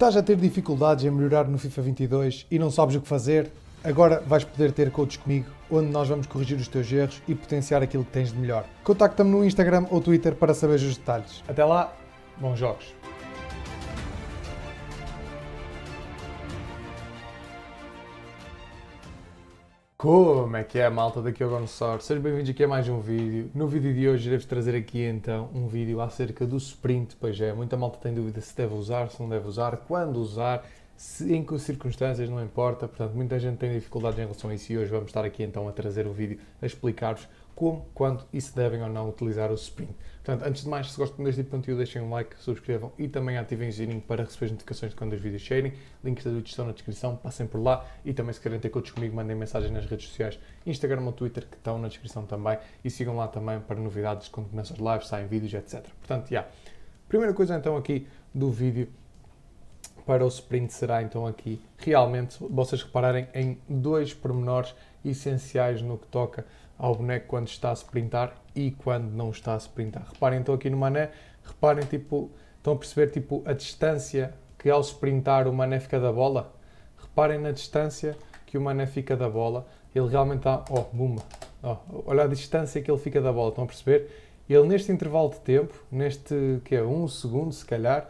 Estás a ter dificuldades em melhorar no FIFA 22 e não sabes o que fazer? Agora vais poder ter coaches comigo, onde nós vamos corrigir os teus erros e potenciar aquilo que tens de melhor. Contacta-me no Instagram ou Twitter para saber os detalhes. Até lá, bons jogos! Como é que é, malta? Daqui ao é Gonçor. Sejam bem-vindos aqui a mais um vídeo. No vídeo de hoje irei-vos trazer aqui então um vídeo acerca do Sprint Pois é, Muita malta tem dúvida se deve usar, se não deve usar, quando usar em que circunstâncias, não importa. Portanto, muita gente tem dificuldades em relação a isso e hoje vamos estar aqui então a trazer o vídeo a explicar-vos como, quando e se devem ou não utilizar o Spring. Portanto, antes de mais, se gostam deste tipo de conteúdo, deixem um like, subscrevam e também ativem o sininho para receber as notificações de quando os vídeos cheirem. Links da estão na descrição, passem por lá e também se querem ter contos comigo, mandem mensagens nas redes sociais, Instagram ou Twitter, que estão na descrição também e sigam lá também para novidades quando começam as lives, saem vídeos, etc. Portanto, já. Yeah. Primeira coisa então aqui do vídeo para o sprint será então aqui realmente vocês repararem em dois pormenores essenciais no que toca ao boneco quando está a sprintar e quando não está a sprintar. Reparem então aqui no mané, reparem tipo, estão a perceber tipo a distância que ao sprintar o mané fica da bola? Reparem na distância que o mané fica da bola, ele realmente está, oh, bumba, oh, olha a distância que ele fica da bola, estão a perceber? Ele neste intervalo de tempo, neste que é um segundo se calhar,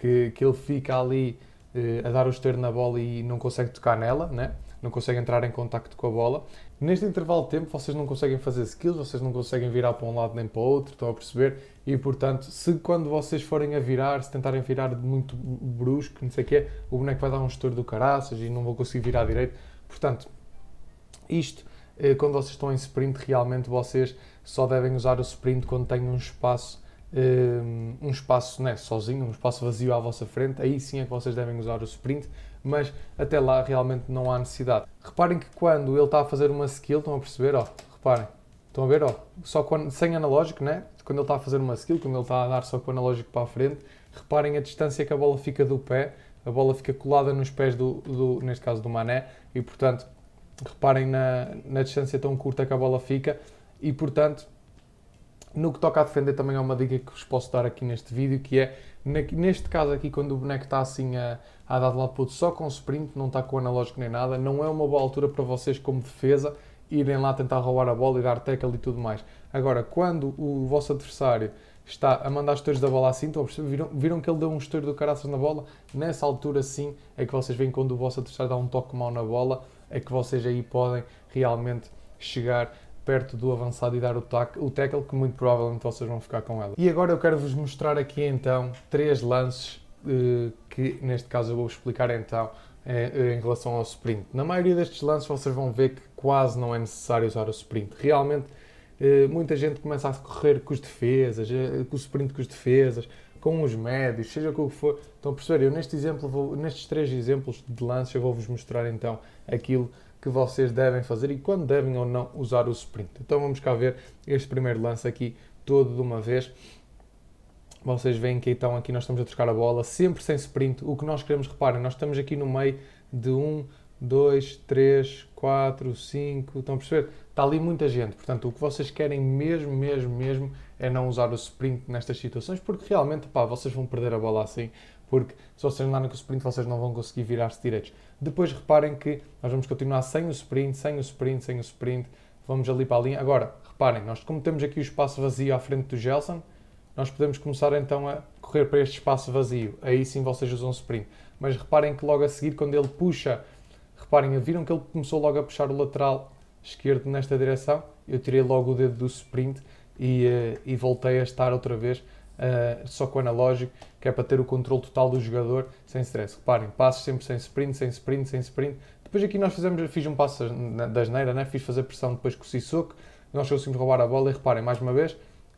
que, que ele fica ali eh, a dar o ester na bola e não consegue tocar nela, né? não consegue entrar em contacto com a bola. Neste intervalo de tempo, vocês não conseguem fazer skills, vocês não conseguem virar para um lado nem para o outro, estão a perceber? E portanto, se quando vocês forem a virar, se tentarem virar de muito brusco, não sei o quê, o boneco vai dar um estouro do caraças e não vou conseguir virar direito. Portanto, isto, eh, quando vocês estão em sprint, realmente vocês só devem usar o sprint quando têm um espaço um espaço né, sozinho, um espaço vazio à vossa frente, aí sim é que vocês devem usar o sprint, mas até lá realmente não há necessidade. Reparem que quando ele está a fazer uma skill, estão a perceber, ó, reparem, estão a ver, ó, só quando, sem analógico, né? quando ele está a fazer uma skill, quando ele está a dar só com o analógico para a frente, reparem a distância que a bola fica do pé, a bola fica colada nos pés do, do neste caso do Mané, e portanto, reparem na, na distância tão curta que a bola fica, e portanto, no que toca a defender, também há uma dica que vos posso dar aqui neste vídeo, que é, neste caso aqui, quando o boneco está assim a, a dar de lado para só com sprint, não está com analógico nem nada, não é uma boa altura para vocês, como defesa, irem lá tentar roubar a bola e dar tackle e tudo mais. Agora, quando o vosso adversário está a mandar os da bola assim, então, viram, viram que ele deu um estouro do caraças na bola? Nessa altura, sim, é que vocês veem quando o vosso adversário dá um toque mau na bola, é que vocês aí podem realmente chegar perto do avançado e dar o, tac, o tackle, que muito provavelmente vocês vão ficar com ela. E agora eu quero vos mostrar aqui então três lances eh, que neste caso eu vou explicar então eh, eh, em relação ao sprint. Na maioria destes lances vocês vão ver que quase não é necessário usar o sprint. Realmente muita gente começa a correr com os defesas, com o sprint com os defesas, com os médios, seja o que for. Então, a perceber? Eu neste exemplo, vou, nestes três exemplos de lances eu vou-vos mostrar então aquilo que vocês devem fazer e quando devem ou não usar o sprint. Então vamos cá ver este primeiro lance aqui todo de uma vez. Vocês veem que então aqui nós estamos a trocar a bola, sempre sem sprint. O que nós queremos, reparem, nós estamos aqui no meio de um 2, 3, 4, 5. Estão a perceber? Está ali muita gente. Portanto, o que vocês querem mesmo, mesmo, mesmo é não usar o sprint nestas situações, porque realmente pá, vocês vão perder a bola assim porque se vocês andarem com o sprint, vocês não vão conseguir virar-se direitos. Depois reparem que nós vamos continuar sem o sprint, sem o sprint, sem o sprint, vamos ali para a linha. Agora, reparem, nós como temos aqui o espaço vazio à frente do Gelson, nós podemos começar então a correr para este espaço vazio. Aí sim vocês usam sprint. Mas reparem que logo a seguir, quando ele puxa, reparem, viram que ele começou logo a puxar o lateral esquerdo nesta direção? Eu tirei logo o dedo do sprint e, eh, e voltei a estar outra vez uh, só com o analógico, que é para ter o controle total do jogador sem stress. Reparem, passos sempre sem sprint, sem sprint, sem sprint. Depois aqui nós fizemos, fiz um passo da geneira, né? fiz fazer pressão depois com o Sissoko, nós conseguimos roubar a bola e reparem, mais uma vez,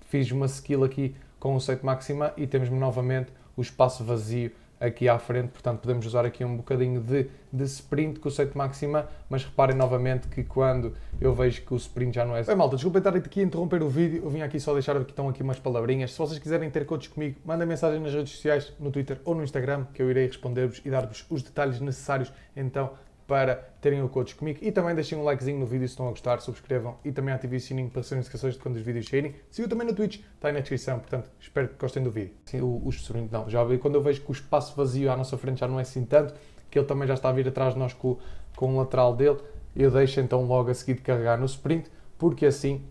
fiz uma skill aqui com o 7 máxima e temos novamente o espaço vazio aqui à frente, portanto podemos usar aqui um bocadinho de, de sprint com o máxima, mas reparem novamente que quando eu vejo que o sprint já não é... Bem malta, desculpa estar aqui a interromper o vídeo, eu vim aqui só deixar aqui, estão aqui umas palavrinhas, se vocês quiserem ter coaches comigo, mandem mensagem nas redes sociais, no Twitter ou no Instagram, que eu irei responder-vos e dar-vos os detalhes necessários, então para terem o coach comigo e também deixem um likezinho no vídeo se estão a gostar, subscrevam e também ativem o sininho para as notificações de quando os vídeos saírem. Sigo também no Twitch, está aí na descrição, portanto espero que gostem do vídeo. Sim, o, o sobrinho não, já quando eu vejo que o espaço vazio à nossa frente já não é assim tanto, que ele também já está a vir atrás de nós com, com o lateral dele, eu deixo então logo a seguir de carregar no sprint, porque assim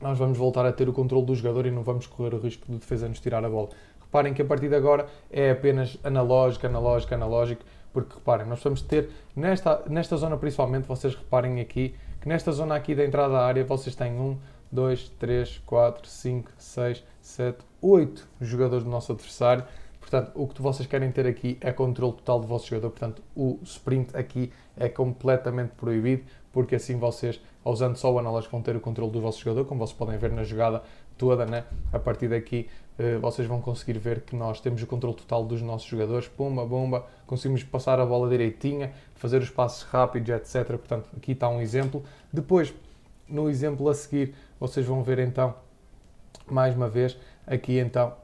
nós vamos voltar a ter o controle do jogador e não vamos correr o risco do de defesa nos tirar a bola. Reparem que a partir de agora é apenas analógico, analógico, analógico porque reparem, nós vamos ter, nesta, nesta zona principalmente, vocês reparem aqui, que nesta zona aqui da entrada da área vocês têm 1, 2, 3, 4, 5, 6, 7, 8 jogadores do nosso adversário. Portanto, o que vocês querem ter aqui é controle total do vosso jogador. Portanto, o sprint aqui é completamente proibido porque assim vocês, usando só o analógico, vão ter o controle do vosso jogador, como vocês podem ver na jogada toda, né? A partir daqui eh, vocês vão conseguir ver que nós temos o controle total dos nossos jogadores, pumba, bomba, conseguimos passar a bola direitinha, fazer os passos rápidos, etc. Portanto, aqui está um exemplo. Depois, no exemplo a seguir, vocês vão ver então, mais uma vez, aqui então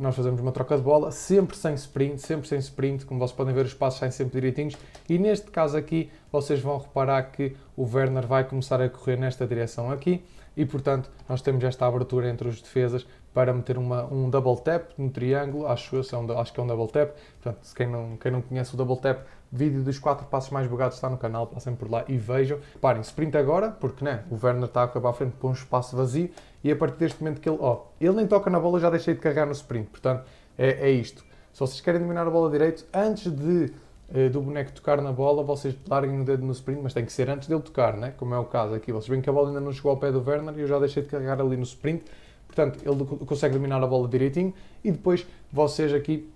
nós fazemos uma troca de bola, sempre sem sprint, sempre sem sprint, como vocês podem ver os passos saem sempre direitinhos e neste caso aqui vocês vão reparar que o Werner vai começar a correr nesta direção aqui e, portanto, nós temos esta abertura entre os defesas para meter uma, um double tap no triângulo, acho eu, é acho que é um double tap. Portanto, quem não, quem não conhece o double tap, vídeo dos quatro passos mais bugados está no canal, passem por lá e vejam. Parem, sprint agora, porque né, o Werner está a acabar à frente com um espaço vazio e a partir deste momento que ele, ó, ele nem toca na bola, já deixei de carregar no sprint. Portanto, é, é isto. Só se vocês querem dominar a bola direito, antes de eh, do boneco tocar na bola, vocês larguem o dedo no sprint, mas tem que ser antes dele tocar, né? como é o caso aqui. Vocês veem que a bola ainda não chegou ao pé do Werner e eu já deixei de carregar ali no sprint. Portanto, ele consegue dominar a bola direitinho e depois vocês aqui,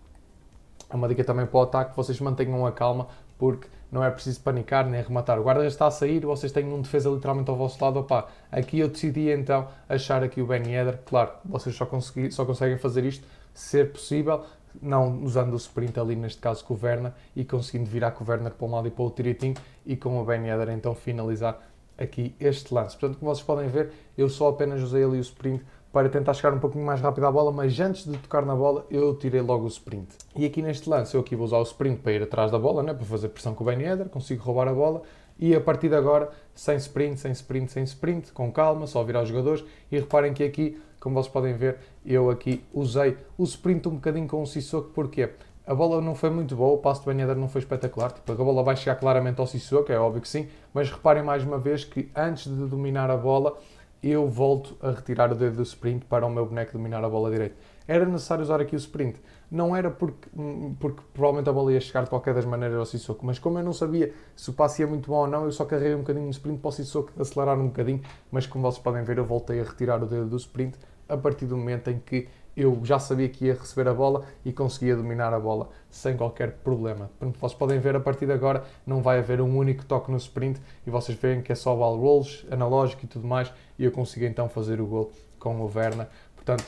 é uma dica também para o ataque, vocês mantenham a calma porque não é preciso panicar nem arrematar. O guarda já está a sair, vocês têm um defesa literalmente ao vosso lado. Opa, aqui eu decidi então achar aqui o Ben Yedder. Claro, vocês só, só conseguem fazer isto ser possível não usando o sprint ali, neste caso com o Werner, e conseguindo virar com o Werner para um lado e para o outro direitinho, e com o Ben Yedder então finalizar aqui este lance. Portanto, como vocês podem ver, eu só apenas usei ali o sprint para tentar chegar um pouquinho mais rápido à bola, mas antes de tocar na bola, eu tirei logo o sprint. E aqui neste lance, eu aqui vou usar o sprint para ir atrás da bola, né, para fazer pressão com o Ben Yedder, consigo roubar a bola, e a partir de agora, sem sprint, sem sprint, sem sprint, com calma, só virar os jogadores. E reparem que aqui, como vocês podem ver, eu aqui usei o sprint um bocadinho com o Sissoko, porque a bola não foi muito boa, o passo de Banhader não foi espetacular, tipo, a bola vai chegar claramente ao Sissoko, é óbvio que sim, mas reparem mais uma vez que antes de dominar a bola, eu volto a retirar o dedo do sprint para o meu boneco dominar a bola direita. Era necessário usar aqui o sprint, não era porque, porque provavelmente a bola ia chegar de qualquer das maneiras ao Sissoko, mas como eu não sabia se o passe ia muito bom ou não, eu só carreguei um bocadinho no sprint para o Sissoko acelerar um bocadinho, mas como vocês podem ver, eu voltei a retirar o dedo do sprint a partir do momento em que eu já sabia que ia receber a bola e conseguia dominar a bola sem qualquer problema. Como vocês podem ver, a partir de agora não vai haver um único toque no sprint e vocês veem que é só ball rolls, analógico e tudo mais, e eu consigo então fazer o gol com o Verna. Portanto,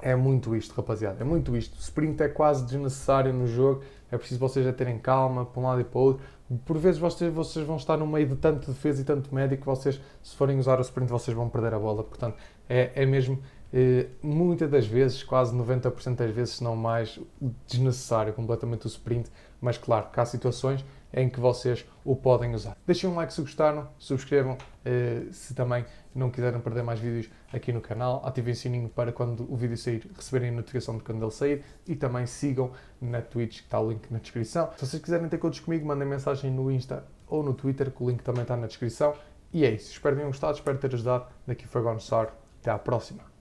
é muito isto, rapaziada, é muito isto. O sprint é quase desnecessário no jogo, é preciso vocês já terem calma para um lado e para o outro. Por vezes vocês, vocês vão estar no meio de tanto defesa e tanto médico. que vocês, se forem usar o sprint, vocês vão perder a bola. Portanto, é, é mesmo, eh, muitas das vezes, quase 90% das vezes, se não mais, desnecessário completamente o sprint. Mas claro, que há situações em que vocês o podem usar. Deixem um like se gostaram, subscrevam eh, se também não quiserem perder mais vídeos aqui no canal, ativem o sininho para quando o vídeo sair receberem a notificação de quando ele sair e também sigam na Twitch que está o link na descrição. Se vocês quiserem ter contos comigo, mandem mensagem no Insta ou no Twitter que o link também está na descrição. E é isso, espero que tenham gostado, espero ter ajudado. Daqui foi Gonçalo, até à próxima.